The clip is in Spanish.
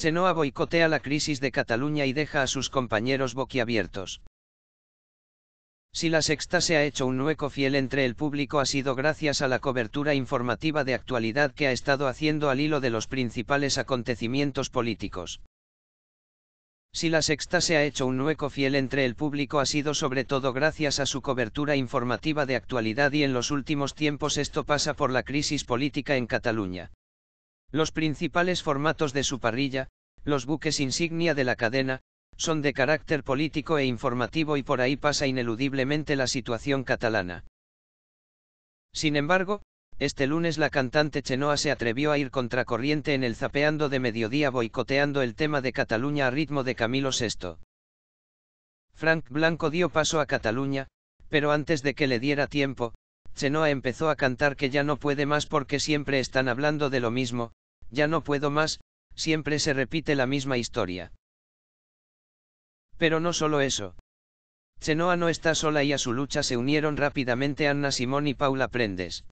Chenoa boicotea la crisis de Cataluña y deja a sus compañeros boquiabiertos. Si la sexta se ha hecho un hueco fiel entre el público ha sido gracias a la cobertura informativa de actualidad que ha estado haciendo al hilo de los principales acontecimientos políticos. Si la sexta se ha hecho un hueco fiel entre el público ha sido sobre todo gracias a su cobertura informativa de actualidad y en los últimos tiempos esto pasa por la crisis política en Cataluña. Los principales formatos de su parrilla, los buques insignia de la cadena, son de carácter político e informativo y por ahí pasa ineludiblemente la situación catalana. Sin embargo, este lunes la cantante Chenoa se atrevió a ir contracorriente en el zapeando de mediodía boicoteando el tema de Cataluña a ritmo de Camilo VI. Frank Blanco dio paso a Cataluña, pero antes de que le diera tiempo, Chenoa empezó a cantar que ya no puede más porque siempre están hablando de lo mismo, ya no puedo más, siempre se repite la misma historia. Pero no solo eso. Chenoa no está sola y a su lucha se unieron rápidamente Anna Simón y Paula Prendes.